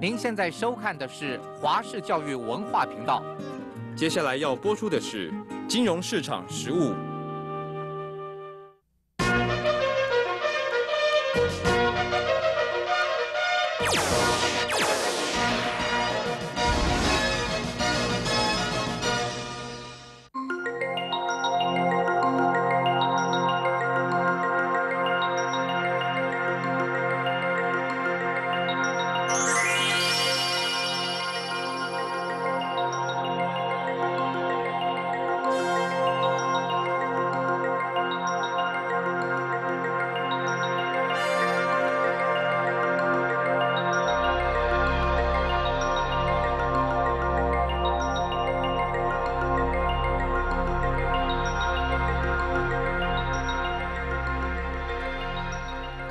您现在收看的是华视教育文化频道，接下来要播出的是金融市场实务。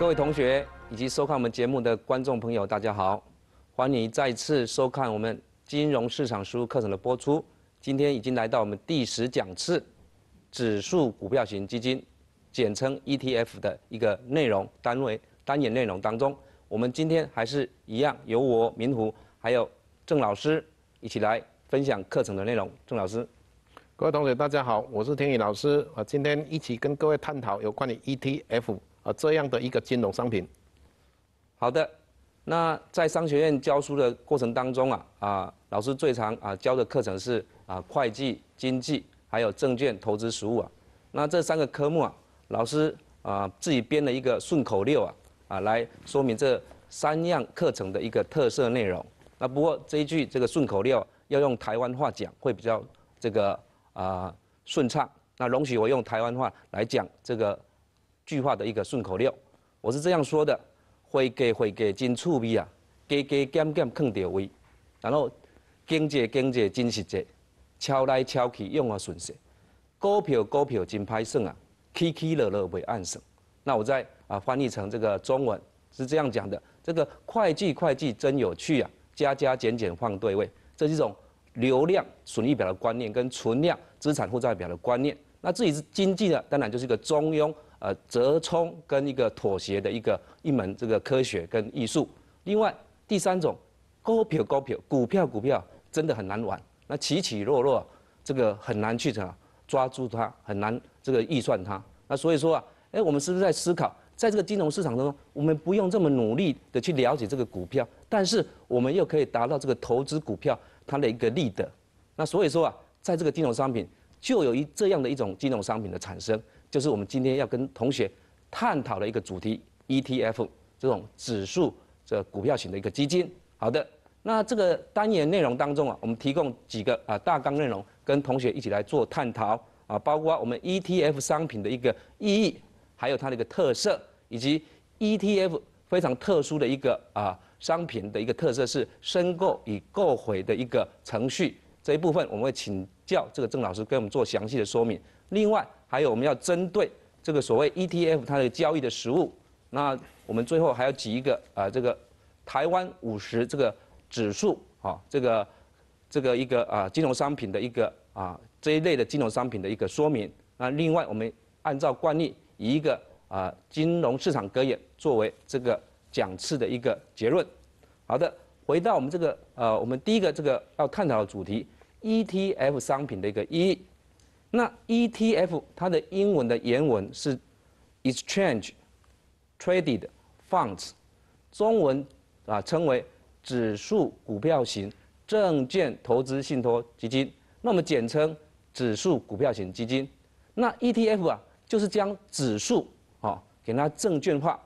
各位同学以及收看我们节目的观众朋友，大家好！欢迎你再次收看我们金融市场书课程的播出。今天已经来到我们第十讲次，指数股票型基金，简称 ETF 的一个内容单位单元内容当中。我们今天还是一样，由我明湖还有郑老师一起来分享课程的内容。郑老师，各位同学大家好，我是天宇老师。我今天一起跟各位探讨有关于 ETF。啊，这样的一个金融商品。好的，那在商学院教书的过程当中啊，啊，老师最常啊教的课程是啊会计、经济还有证券投资实务啊。那这三个科目啊，老师啊自己编了一个顺口溜啊啊来说明这三样课程的一个特色内容。那不过这一句这个顺口溜要用台湾话讲会比较这个啊顺畅。那容许我用台湾话来讲这个。句话的一个顺口溜，我是这样说的：会给会给真趣味啊，加加减减肯对位。然后经济经济真实际，敲来敲去用啊顺势，股票股票真歹算啊，起起落落袂安算。那我再啊翻译成这个中文是这样讲的：这个会计会计真有趣啊，加加减减放对位。这是一种流量损益表的观念跟存量资产负债表的观念。那自己是经济的，当然就是个中庸。呃，折冲跟一个妥协的一个一门这个科学跟艺术。另外，第三种，股票股票股票股票真的很难玩，那起起落落，这个很难去抓抓住它，很难这个预算它。那所以说啊，哎，我们是不是在思考，在这个金融市场当中，我们不用这么努力的去了解这个股票，但是我们又可以达到这个投资股票它的一个利得。那所以说啊，在这个金融商品，就有一这样的一种金融商品的产生。就是我们今天要跟同学探讨的一个主题 ——ETF 这种指数这股票型的一个基金。好的，那这个单元内容当中啊，我们提供几个啊大纲内容，跟同学一起来做探讨啊，包括我们 ETF 商品的一个意义，还有它的一个特色，以及 ETF 非常特殊的一个啊商品的一个特色是申购与购回的一个程序这一部分，我们会请教这个郑老师给我们做详细的说明。另外，还有我们要针对这个所谓 ETF 它的交易的实物。那我们最后还要举一个啊这个台湾五十这个指数啊这个这个一个啊金融商品的一个啊这一类的金融商品的一个说明。那另外我们按照惯例以一个啊金融市场格言作为这个讲次的一个结论。好的，回到我们这个呃我们第一个这个要探讨的主题 ETF 商品的一个意义。那 ETF 它的英文的原文是 Exchange Traded Funds，中文啊称为指数股票型证券投资信托基金，那么简称指数股票型基金。那 ETF 啊就是将指数啊给它证券化，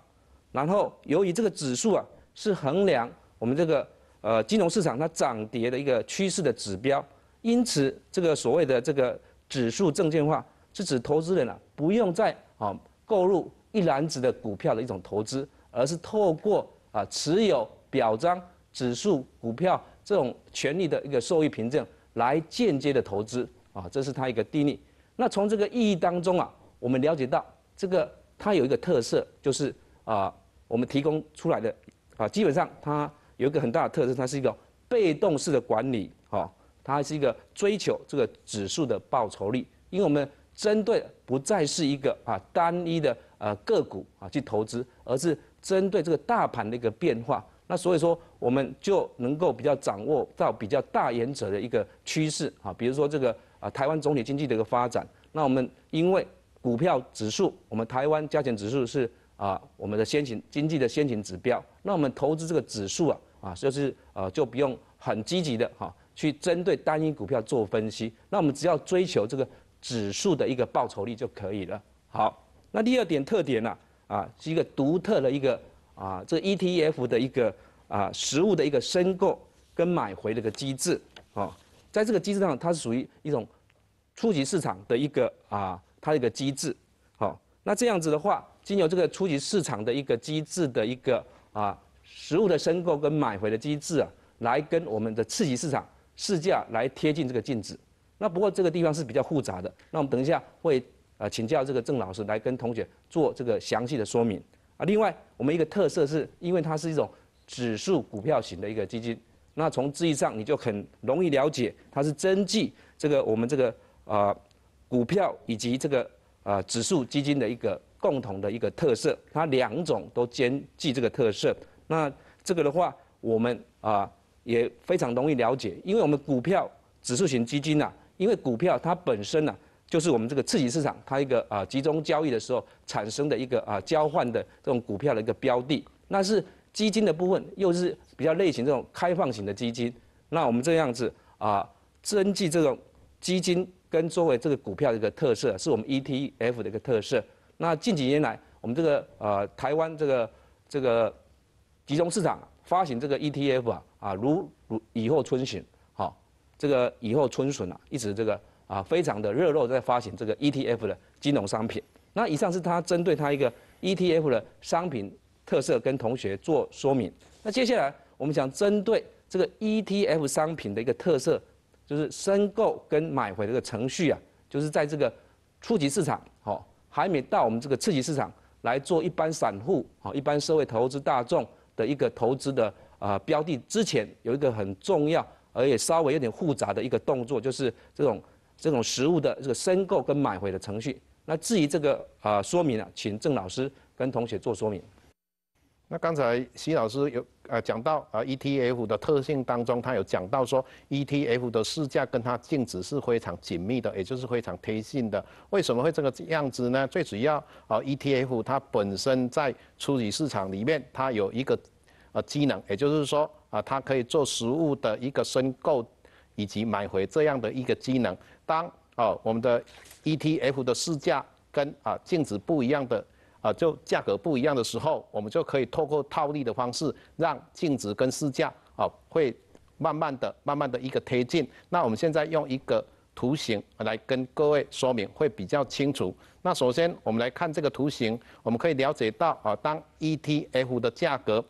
然后由于这个指数啊是衡量我们这个呃金融市场它涨跌的一个趋势的指标，因此这个所谓的这个。指数证券化是指投资人啊不用再啊购入一篮子的股票的一种投资，而是透过啊持有表彰指数股票这种权利的一个受益凭证来间接的投资啊，这是它一个定义。那从这个意义当中啊，我们了解到这个它有一个特色，就是啊我们提供出来的啊，基本上它有一个很大的特色，它是一个被动式的管理，啊。它是一个追求这个指数的报酬率，因为我们针对不再是一个啊单一的呃个股啊去投资，而是针对这个大盘的一个变化。那所以说我们就能够比较掌握到比较大原则的一个趋势啊，比如说这个啊台湾总体经济的一个发展。那我们因为股票指数，我们台湾加权指数是啊我们的先行经济的先行指标。那我们投资这个指数啊啊就是呃就不用很积极的哈。去针对单一股票做分析，那我们只要追求这个指数的一个报酬率就可以了。好，那第二点特点呢，啊，是一个独特的一个啊，这 ETF 的一个啊实物的一个申购跟买回的一个机制，哦，在这个机制上，它是属于一种初级市场的一个啊它的一个机制，好，那这样子的话，经由这个初级市场的一个机制的一个啊实物的申购跟买回的机制啊，来跟我们的次级市场。试驾来贴近这个镜子，那不过这个地方是比较复杂的，那我们等一下会呃请教这个郑老师来跟同学做这个详细的说明啊。另外，我们一个特色是因为它是一种指数股票型的一个基金，那从字义上你就很容易了解它是针具这个我们这个啊股票以及这个啊指数基金的一个共同的一个特色，它两种都兼具这个特色。那这个的话，我们啊。也非常容易了解，因为我们股票指数型基金呐，因为股票它本身啊，就是我们这个刺激市场它一个啊集中交易的时候产生的一个啊交换的这种股票的一个标的，那是基金的部分又是比较类型这种开放型的基金，那我们这样子啊，增记这种基金跟作为这个股票的一个特色，是我们 ETF 的一个特色。那近几年来，我们这个呃台湾这个这个集中市场发行这个 ETF 啊。啊，如如以后春笋，好，这个以后春笋啊，一直这个啊，非常的热络在发行这个 ETF 的金融商品。那以上是他针对他一个 ETF 的商品特色跟同学做说明。那接下来我们想针对这个 ETF 商品的一个特色，就是申购跟买回这个程序啊，就是在这个初级市场，好，还没到我们这个次级市场来做一般散户，好，一般社会投资大众的一个投资的。啊，标的之前有一个很重要，而且稍微有点复杂的一个动作，就是这种这种实物的这个申购跟买回的程序。那至于这个啊说明啊，请郑老师跟同学做说明。那刚才徐老师有呃讲到啊 ETF 的特性当中，他有讲到说 ETF 的市价跟它净值是非常紧密的，也就是非常贴近的。为什么会这个样子呢？最主要啊 ETF 它本身在初级市场里面，它有一个。呃，机能，也就是说，啊，它可以做实物的一个申购，以及买回这样的一个机能。当哦，我们的 ETF 的市价跟啊净值不一样的，啊，就价格不一样的时候，我们就可以透过套利的方式，让净值跟市价啊会慢慢的、慢慢的一个推进。那我们现在用一个图形来跟各位说明，会比较清楚。那首先，我们来看这个图形，我们可以了解到，啊，当 ETF 的价格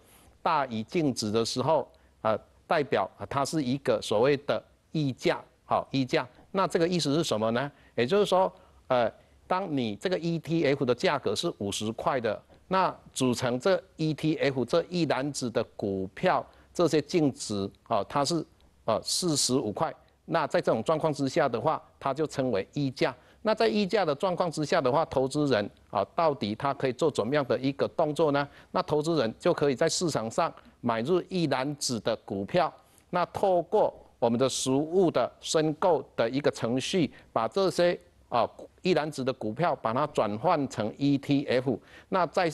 大于净值的时候，啊，代表它是一个所谓的溢价，好溢价。那这个意思是什么呢？也就是说，呃，当你这个 ETF 的价格是五十块的，那组成这 ETF 这一篮子的股票这些净值啊，它是呃四十五块。那在这种状况之下的话，它就称为溢价。那在溢价的状况之下的话，投资人啊，到底他可以做怎么样的一个动作呢？那投资人就可以在市场上买入一篮子的股票，那透过我们的实物的申购的一个程序，把这些啊一篮子的股票把它转换成 ETF，那在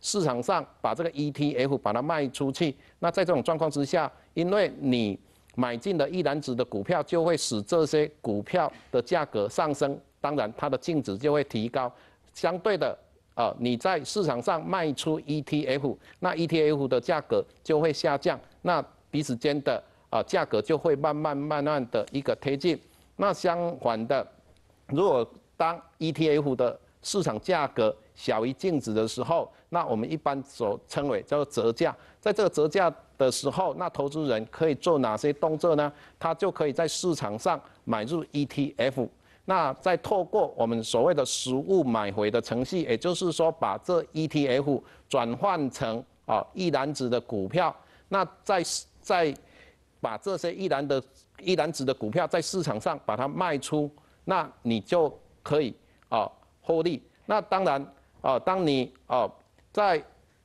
市场上把这个 ETF 把它卖出去。那在这种状况之下，因为你买进的一篮子的股票，就会使这些股票的价格上升。当然，它的净值就会提高，相对的，呃，你在市场上卖出 ETF，那 ETF 的价格就会下降，那彼此间的啊价格就会慢慢慢慢的一个推进。那相反的，如果当 ETF 的市场价格小于净值的时候，那我们一般所称为叫做折价。在这个折价的时候，那投资人可以做哪些动作呢？他就可以在市场上买入 ETF。那再透过我们所谓的实物买回的程序，也就是说，把这 ETF 转换成啊一篮子的股票。那在在把这些一篮的一篮子的股票在市场上把它卖出，那你就可以啊获利。那当然啊，当你啊在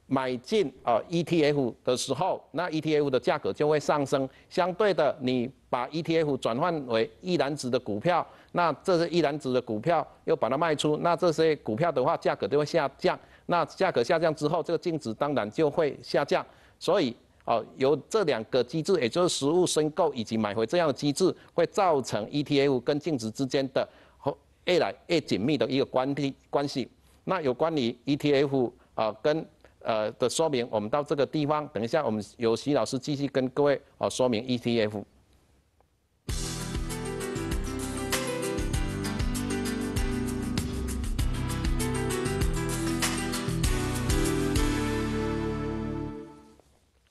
买进啊 ETF 的时候，那 ETF 的价格就会上升。相对的，你把 ETF 转换为一篮子的股票。那这些一篮子的股票又把它卖出，那这些股票的话价格就会下降，那价格下降之后，这个净值当然就会下降。所以，哦，有这两个机制，也就是实物申购以及买回这样的机制，会造成 ETF 跟净值之间的越来越紧密的一个关系。关系。那有关于 ETF 啊跟呃的说明，我们到这个地方，等一下我们由徐老师继续跟各位哦说明 ETF。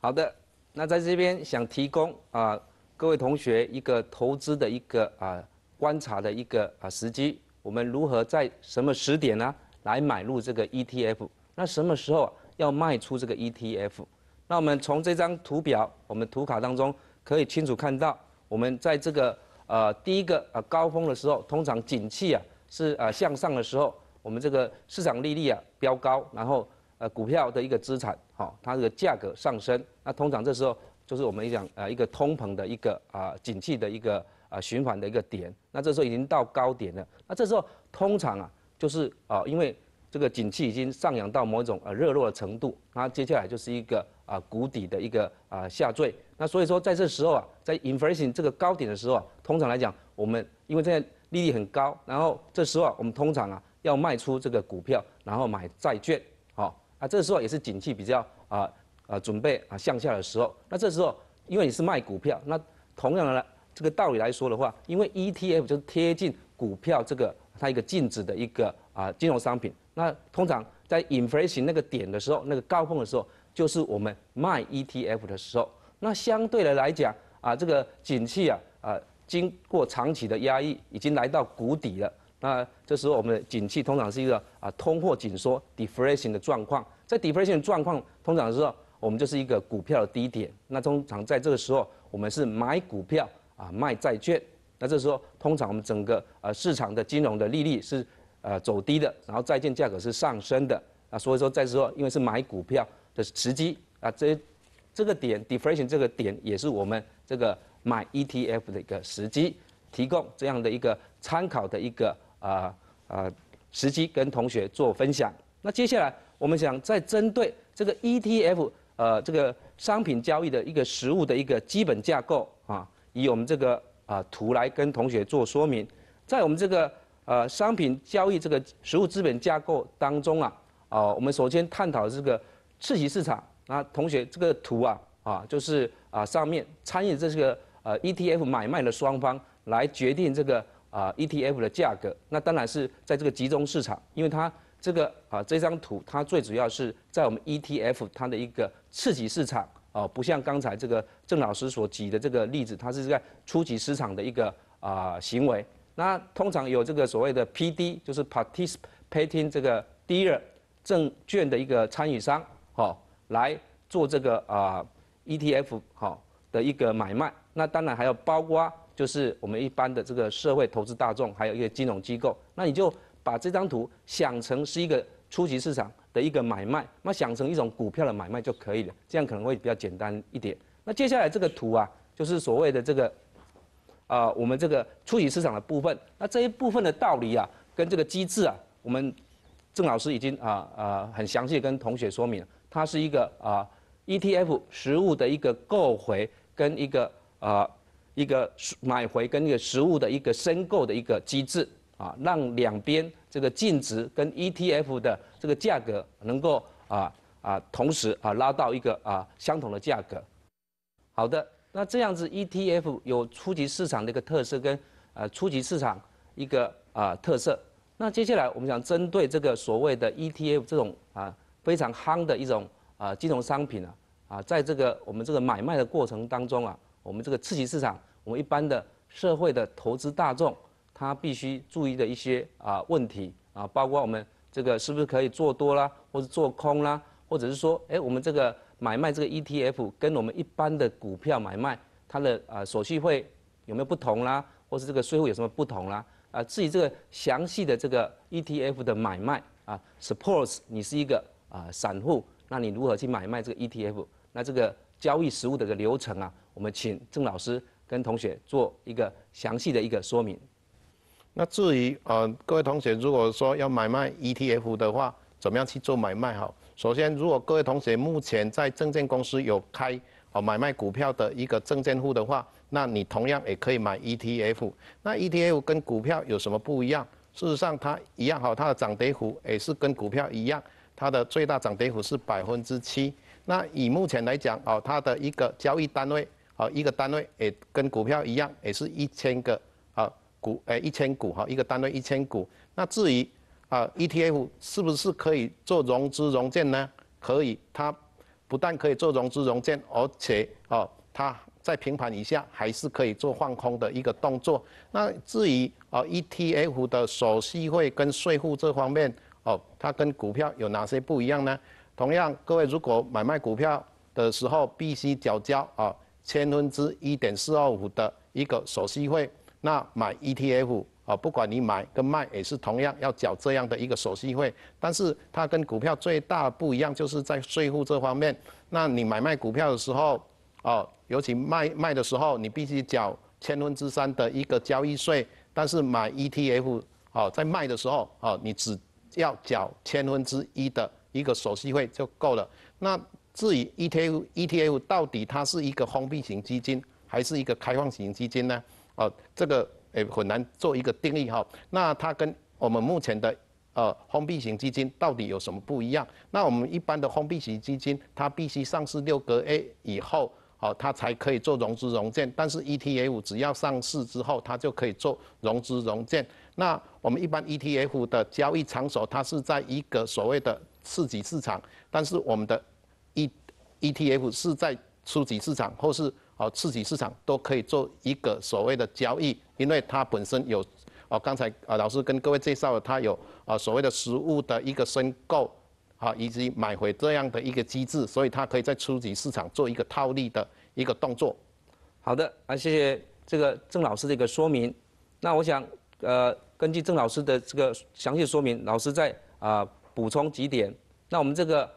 好的，那在这边想提供啊各位同学一个投资的一个啊观察的一个啊时机，我们如何在什么时点呢来买入这个 ETF？那什么时候要卖出这个 ETF？那我们从这张图表，我们图卡当中可以清楚看到，我们在这个呃第一个啊高峰的时候，通常景气啊是呃向上的时候，我们这个市场利率啊飙高，然后。呃，股票的一个资产，好，它这个价格上升，那通常这时候就是我们讲呃一个通膨的一个啊，景气的一个啊循环的一个点。那这时候已经到高点了，那这时候通常啊，就是啊，因为这个景气已经上扬到某一种呃热络的程度，那接下来就是一个啊谷底的一个啊下坠。那所以说，在这时候啊，在 inflation 这个高点的时候啊，通常来讲，我们因为现在利率很高，然后这时候啊，我们通常啊要卖出这个股票，然后买债券。那这时候也是景气比较啊啊准备啊向下的时候，那这时候因为你是卖股票，那同样的这个道理来说的话，因为 ETF 就是贴近股票这个它一个净值的一个啊金融商品，那通常在 inflation 那个点的时候，那个高峰的时候，就是我们卖 ETF 的时候，那相对的来讲啊这个景气啊啊经过长期的压抑，已经来到谷底了，那这时候我们的景气通常是一个啊通货紧缩 deflation 的状况。在 d e p r e s s i o n 状况，通常的时候，我们就是一个股票的低点。那通常在这个时候，我们是买股票啊，卖债券。那这时候，通常我们整个呃市场的金融的利率是呃走低的，然后债券价格是上升的。啊，所以说在时候，因为是买股票的时机啊，这这个点 d e p r e s s i o n 这个点也是我们这个买 ETF 的一个时机，提供这样的一个参考的一个啊啊时机，跟同学做分享。那接下来。我们想在针对这个 ETF，呃，这个商品交易的一个实物的一个基本架构啊，以我们这个啊图来跟同学做说明。在我们这个呃商品交易这个实物资本架构当中啊，啊我们首先探讨这个次级市场。那同学这个图啊啊，就是啊上面参与这个呃 ETF 买卖的双方来决定这个啊 ETF 的价格。那当然是在这个集中市场，因为它。这个啊，这张图它最主要是在我们 ETF 它的一个次级市场啊，不像刚才这个郑老师所举的这个例子，它是在初级市场的一个啊行为。那通常有这个所谓的 PD，就是 participating 这个 dealer 证券的一个参与商，好来做这个啊 ETF 好的一个买卖。那当然还有包括就是我们一般的这个社会投资大众，还有一些金融机构。那你就。把这张图想成是一个初级市场的一个买卖，那想成一种股票的买卖就可以了，这样可能会比较简单一点。那接下来这个图啊，就是所谓的这个，啊，我们这个初级市场的部分。那这一部分的道理啊，跟这个机制啊，我们郑老师已经啊啊很详细跟同学说明了。它是一个啊 ETF 实物的一个购回跟一个啊一个买回跟一个实物的一个申购的一个机制。啊，让两边这个净值跟 ETF 的这个价格能够啊啊同时啊拉到一个啊相同的价格。好的，那这样子 ETF 有初级市场的一个特色跟呃初级市场一个啊特色。那接下来我们想针对这个所谓的 ETF 这种啊非常夯的一种啊金融商品啊啊，在这个我们这个买卖的过程当中啊，我们这个次级市场，我们一般的社会的投资大众。他必须注意的一些啊问题啊，包括我们这个是不是可以做多啦，或者做空啦，或者是说，哎，我们这个买卖这个 ETF 跟我们一般的股票买卖，它的啊手续费有没有不同啦，或是这个税务有什么不同啦？啊，至于这个详细的这个 ETF 的买卖啊，Suppose 你是一个啊散户，那你如何去买卖这个 ETF？那这个交易实务的个流程啊，我们请郑老师跟同学做一个详细的一个说明。那至于呃，各位同学，如果说要买卖 ETF 的话，怎么样去做买卖哈，首先，如果各位同学目前在证券公司有开哦买卖股票的一个证券户的话，那你同样也可以买 ETF。那 ETF 跟股票有什么不一样？事实上，它一样哈，它的涨跌幅也是跟股票一样，它的最大涨跌幅是百分之七。那以目前来讲哦，它的一个交易单位哦一个单位也跟股票一样，也是一千个。股哎，一千股哈，一个单位一千股。那至于啊，ETF 是不是可以做融资融券呢？可以，它不但可以做融资融券，而且哦，它在平盘以下还是可以做放空的一个动作。那至于啊，ETF 的手续费跟税负这方面哦，它跟股票有哪些不一样呢？同样，各位如果买卖股票的时候，必须缴交啊，千分之一点四二五的一个手续费。那买 ETF 啊，不管你买跟卖也是同样要缴这样的一个手续费。但是它跟股票最大不一样，就是在税负这方面。那你买卖股票的时候，哦，尤其卖卖的时候，你必须缴千分之三的一个交易税。但是买 ETF 哦，在卖的时候哦，你只要缴千分之一的一个手续费就够了。那至于 ETF ETF 到底它是一个封闭型基金还是一个开放型基金呢？哦，这个诶很难做一个定义哈。那它跟我们目前的呃封闭型基金到底有什么不一样？那我们一般的封闭型基金，它必须上市六个 A 以后，哦它才可以做融资融券。但是 ETF 只要上市之后，它就可以做融资融券。那我们一般 ETF 的交易场所，它是在一个所谓的次级市场，但是我们的 E ETF 是在初级市场或是。哦，次级市场都可以做一个所谓的交易，因为它本身有，哦，刚才啊老师跟各位介绍了，它有啊所谓的实物的一个申购，啊以及买回这样的一个机制，所以它可以在初级市场做一个套利的一个动作。好的，啊谢谢这个郑老师的一个说明。那我想呃根据郑老师的这个详细说明，老师再啊补充几点。那我们这个。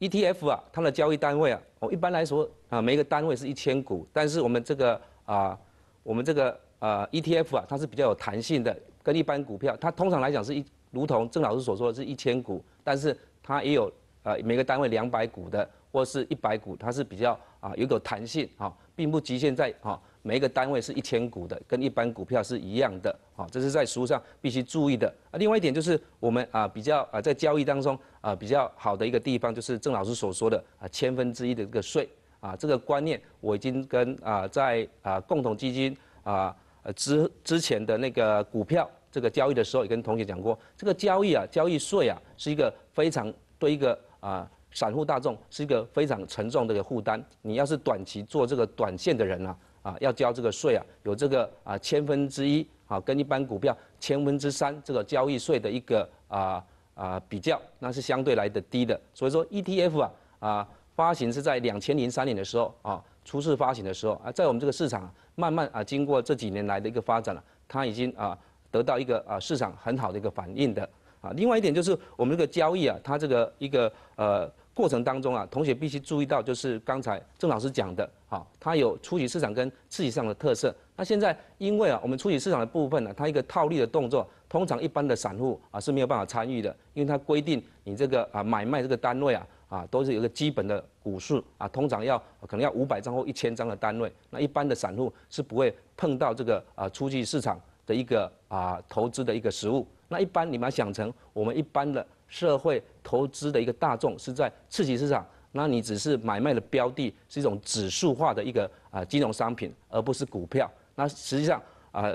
ETF 啊，它的交易单位啊，我一般来说啊，每个单位是一千股。但是我们这个啊，我们这个呃 ETF 啊，它是比较有弹性的，跟一般股票，它通常来讲是一，如同郑老师所说的是一千股，但是它也有呃每个单位两百股的。或是一百股，它是比较啊有个弹性啊，并不局限在啊每一个单位是一千股的，跟一般股票是一样的啊。这是在书上必须注意的啊。另外一点就是我们啊比较啊在交易当中啊比较好的一个地方，就是郑老师所说的啊千分之一的这个税啊这个观念，我已经跟啊在啊共同基金啊之之前的那个股票这个交易的时候，也跟同学讲过，这个交易啊交易税啊是一个非常对一个啊。散户大众是一个非常沉重的一个负担。你要是短期做这个短线的人啊，啊，要交这个税啊，有这个啊千分之一啊，跟一般股票千分之三这个交易税的一个啊啊比较，那是相对来的低的。所以说 ETF 啊啊发行是在两千零三年的时候啊初次发行的时候啊，在我们这个市场慢慢啊经过这几年来的一个发展了，它已经啊得到一个啊市场很好的一个反应的啊。另外一点就是我们这个交易啊，它这个一个呃。过程当中啊，同学必须注意到，就是刚才郑老师讲的，好，它有初级市场跟次级市场的特色。那现在因为啊，我们初级市场的部分呢，它一个套利的动作，通常一般的散户啊是没有办法参与的，因为它规定你这个啊买卖这个单位啊啊都是有个基本的股数啊，通常要可能要五百张或一千张的单位。那一般的散户是不会碰到这个啊初级市场的一个啊投资的一个实物。那一般你们要想成我们一般的。社会投资的一个大众是在次级市场，那你只是买卖的标的是一种指数化的一个啊金融商品，而不是股票。那实际上啊，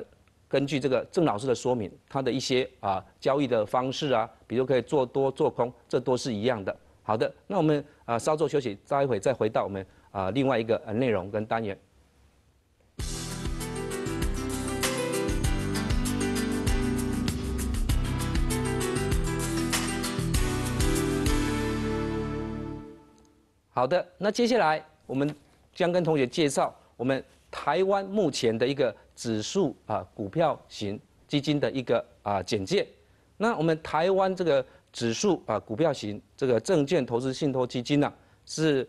根据这个郑老师的说明，他的一些啊交易的方式啊，比如可以做多做空，这都是一样的。好的，那我们啊稍作休息，待会再回到我们啊另外一个呃内容跟单元。好的，那接下来我们将跟同学介绍我们台湾目前的一个指数啊股票型基金的一个啊简介。那我们台湾这个指数啊股票型这个证券投资信托基金呢，是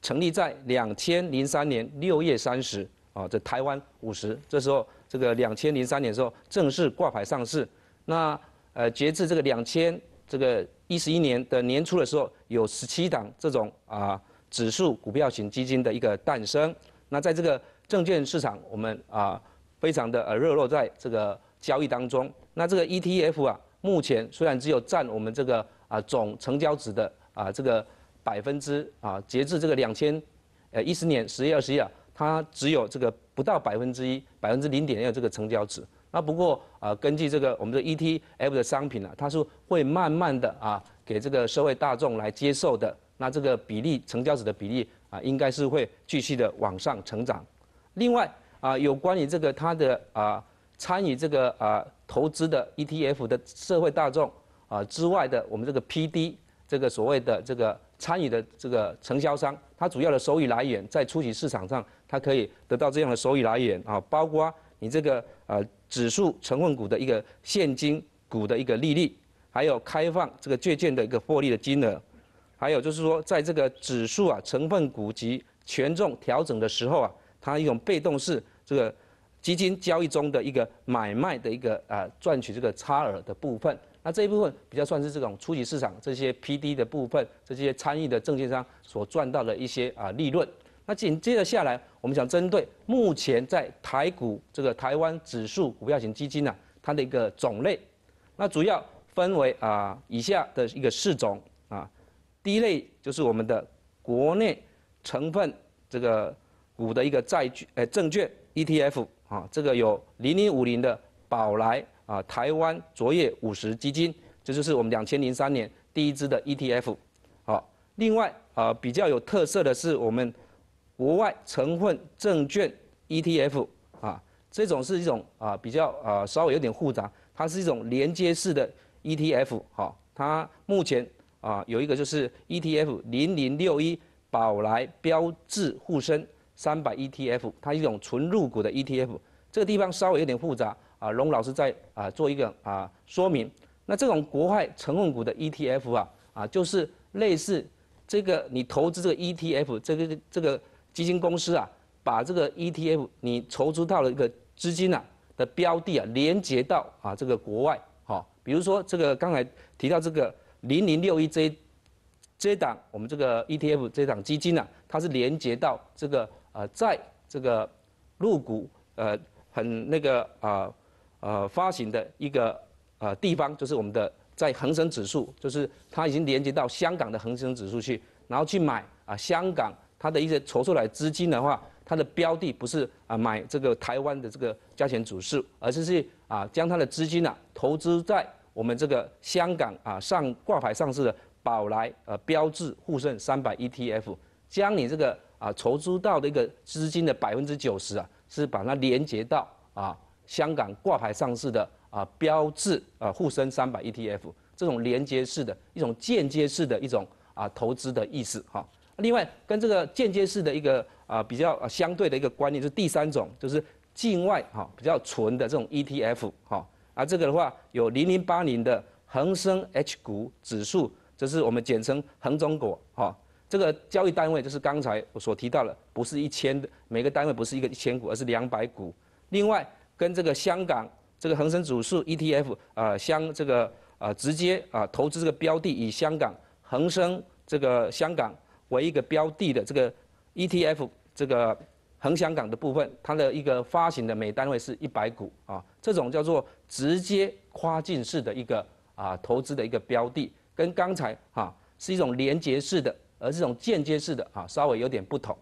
成立在两千零三年六月三十啊，在台湾五十，这时候这个两千零三年的时候正式挂牌上市。那呃截至这个两千这个。一十一年的年初的时候，有十七档这种啊指数股票型基金的一个诞生。那在这个证券市场，我们啊非常的呃热络在这个交易当中。那这个 ETF 啊，目前虽然只有占我们这个啊总成交值的啊这个百分之啊，截至这个两千呃一十年十月二十一啊，它只有这个不到百分之一，百分之零点六这个成交值。那不过啊，根据这个我们的 ETF 的商品呢，它是会慢慢的啊，给这个社会大众来接受的。那这个比例成交值的比例啊，应该是会继续的往上成长。另外啊，有关于这个它的啊参与这个啊投资的 ETF 的社会大众啊之外的我们这个 PD 这个所谓的这个参与的这个承销商，它主要的收益来源在初级市场上，它可以得到这样的收益来源啊，包括你这个呃。指数成分股的一个现金股的一个利率，还有开放这个借券的一个获利的金额，还有就是说，在这个指数啊成分股及权重调整的时候啊，它一种被动式这个基金交易中的一个买卖的一个啊赚取这个差额的部分。那这一部分比较算是这种初级市场这些 P D 的部分，这些参与的证券商所赚到的一些啊利润。那紧接着下来，我们想针对目前在台股这个台湾指数股票型基金呢，它的一个种类，那主要分为啊以下的一个四种啊，第一类就是我们的国内成分这个股的一个债券，呃证券 ETF 啊，这个有零零五零的宝来啊台湾卓越五十基金，这就是我们两千零三年第一支的 ETF，好，另外啊比较有特色的是我们。国外成分证券 ETF 啊，这种是一种啊比较啊稍微有点复杂，它是一种连接式的 ETF 哈。它目前啊有一个就是 ETF 零零六一宝来标志沪深三百 ETF，它一种纯入股的 ETF。这个地方稍微有点复杂啊，龙老师在啊做一个啊说明。那这种国外成分股的 ETF 啊啊就是类似这个你投资这个 ETF 这个这个。基金公司啊，把这个 ETF 你筹资到了一个资金啊的标的啊，连接到啊这个国外，好，比如说这个刚才提到这个零零六一 j 这档我们这个 e t f 这档基金啊，它是连接到这个呃在这个，入股呃很那个啊呃发行的一个呃地方，就是我们的在恒生指数，就是它已经连接到香港的恒生指数去，然后去买啊香港。它的一些筹出来资金的话，它的标的不是啊买这个台湾的这个加权指数，而是是啊将它的资金啊投资在我们这个香港啊上挂牌上市的宝来呃标致沪深三百 ETF，将你这个啊筹资到的一个资金的百分之九十啊是把它连接到啊香港挂牌上市的啊标志啊沪深三百 ETF 这种连接式的一种间接式的一种啊投资的意思哈。另外，跟这个间接式的一个啊比较相对的一个观念，就是第三种，就是境外哈比较纯的这种 ETF 哈。啊，这个的话有零零八零的恒生 H 股指数，这是我们简称恒中股哈。这个交易单位就是刚才我所提到的，不是一千的每个单位不是一个一千股，而是两百股。另外，跟这个香港这个恒生指数 ETF 啊，相这个啊直接啊投资这个标的以香港恒生这个香港。为一个标的的这个 ETF，这个恒香港的部分，它的一个发行的每单位是一百股啊，这种叫做直接跨境式的一个啊投资的一个标的，跟刚才哈是一种连接式的，而这种间接式的啊稍微有点不同。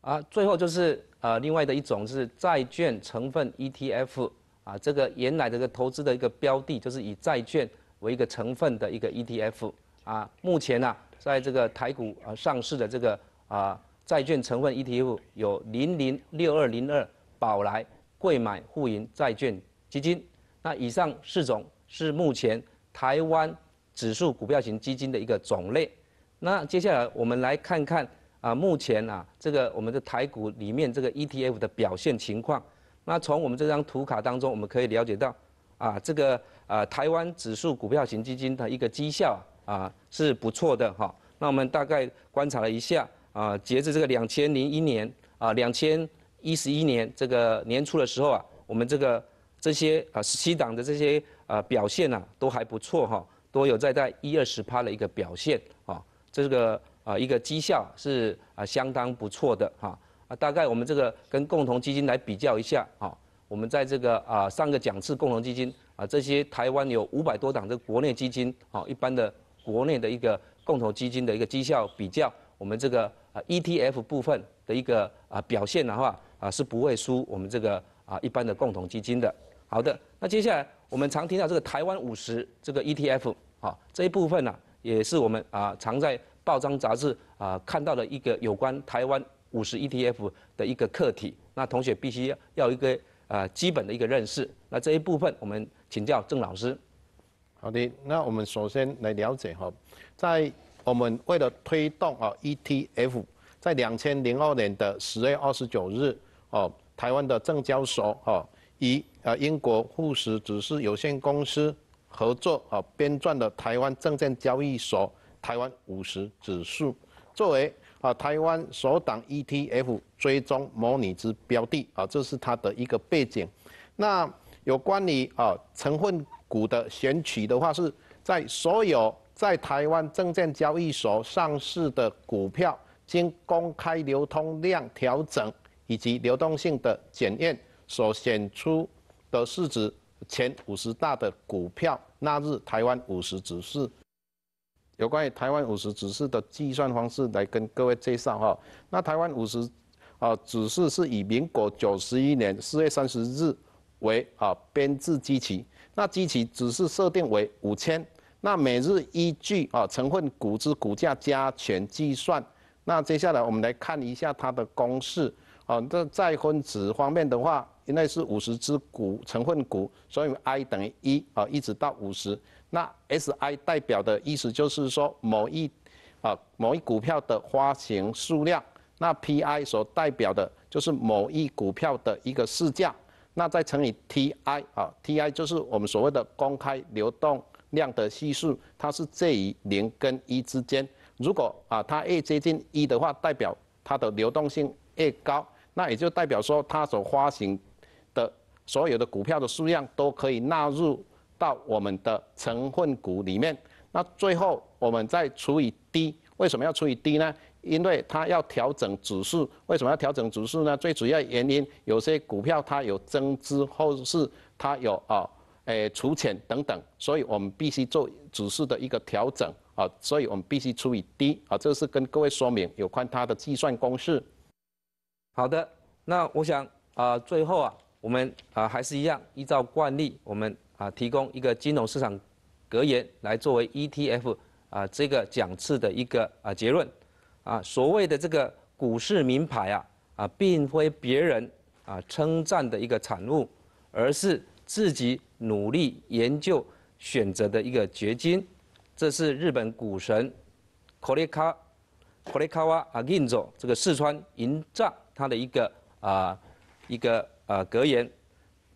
啊，最后就是呃另外的一种是债券成分 ETF，啊这个原来的这个投资的一个标的就是以债券为一个成分的一个 ETF。啊，目前啊，在这个台股啊上市的这个啊债券成分 ETF 有零零六二零二宝来贵买互银债券基金，那以上四种是目前台湾指数股票型基金的一个种类。那接下来我们来看看啊，目前啊这个我们的台股里面这个 ETF 的表现情况。那从我们这张图卡当中，我们可以了解到啊，这个啊台湾指数股票型基金的一个绩效。啊，是不错的哈。那我们大概观察了一下啊，截至这个两千零一年啊，两千一十一年这个年初的时候啊，我们这个这些啊十七档的这些啊表现呢，都还不错哈，都有在在一二十趴的一个表现啊，这个啊一个绩效是啊相当不错的哈。啊，大概我们这个跟共同基金来比较一下啊，我们在这个啊上个奖次共同基金啊，这些台湾有五百多档的国内基金啊，一般的。国内的一个共同基金的一个绩效比较，我们这个啊 ETF 部分的一个啊表现的话啊是不会输我们这个啊一般的共同基金的。好的，那接下来我们常听到这个台湾五十这个 ETF，好这一部分呢也是我们啊常在报章杂志啊看到的一个有关台湾五十 ETF 的一个课题。那同学必须要一个啊基本的一个认识。那这一部分我们请教郑老师。好的，那我们首先来了解哈，在我们为了推动啊 ETF，在两千零二年的十月二十九日，哦，台湾的证交所哈，与啊英国富时指数有限公司合作啊编撰的台湾证券交易所台湾五十指数，作为啊台湾首档 ETF 追踪模拟之标的啊，这是它的一个背景。那有关于啊成分。股的选取的话，是在所有在台湾证券交易所上市的股票，经公开流通量调整以及流动性的检验，所选出的市值前五十大的股票，纳入台湾五十指数。有关于台湾五十指数的计算方式，来跟各位介绍哈。那台湾五十，啊指数是以民国九十一年四月三十日为啊编制基期。那基期只是设定为五千，那每日依据啊成分股之股价加权计算。那接下来我们来看一下它的公式啊，这再分子方面的话，因为是五十只股成分股，所以 i 等于一啊，一直到五十。那 s i 代表的意思就是说某一啊某一股票的发行数量，那 p i 所代表的就是某一股票的一个市价。那再乘以 T I 啊 T I 就是我们所谓的公开流动量的系数，它是介于零跟一之间。如果啊，它越接近一的话，代表它的流动性越高，那也就代表说它所发行的所有的股票的数量都可以纳入到我们的成分股里面。那最后我们再除以 D，为什么要除以 D 呢？因为它要调整指数，为什么要调整指数呢？最主要原因，有些股票它有增资，或是它有啊，诶，除权等等，所以我们必须做指数的一个调整啊，所以我们必须除以低啊，这是跟各位说明有关它的计算公式。好的，那我想啊，最后啊，我们啊，还是一样依照惯例，我们啊，提供一个金融市场格言来作为 ETF 啊这个讲次的一个啊结论。啊，所谓的这个股市名牌啊，啊，并非别人啊称赞的一个产物，而是自己努力研究选择的一个结晶。这是日本股神，Kolikawa a g i n z o 这个四川银藏他的一个啊一个啊格言。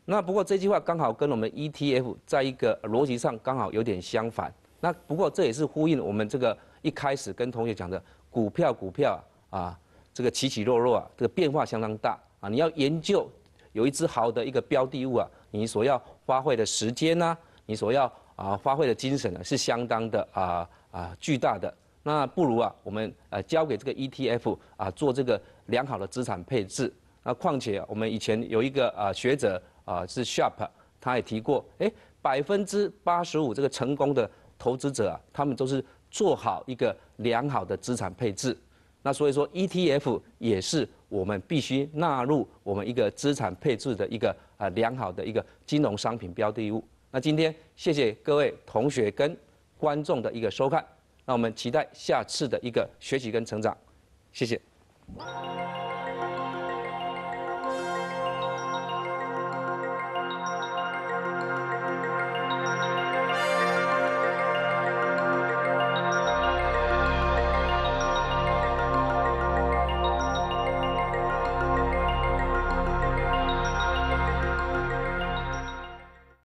那不过这句话刚好跟我们 ETF 在一个逻辑上刚好有点相反。那不过这也是呼应我们这个一开始跟同学讲的。股票，股票啊，这个起起落落啊，这个变化相当大啊。你要研究有一只好的一个标的物啊，你所要花费的时间呢，你所要啊花费的精神呢，是相当的啊啊巨大的。那不如啊，我们呃交给这个 ETF 啊，做这个良好的资产配置。那况且我们以前有一个啊学者啊是 Sharp，他也提过，哎，百分之八十五这个成功的投资者啊，他们都是。做好一个良好的资产配置，那所以说 ETF 也是我们必须纳入我们一个资产配置的一个呃良好的一个金融商品标的物。那今天谢谢各位同学跟观众的一个收看，那我们期待下次的一个学习跟成长，谢谢。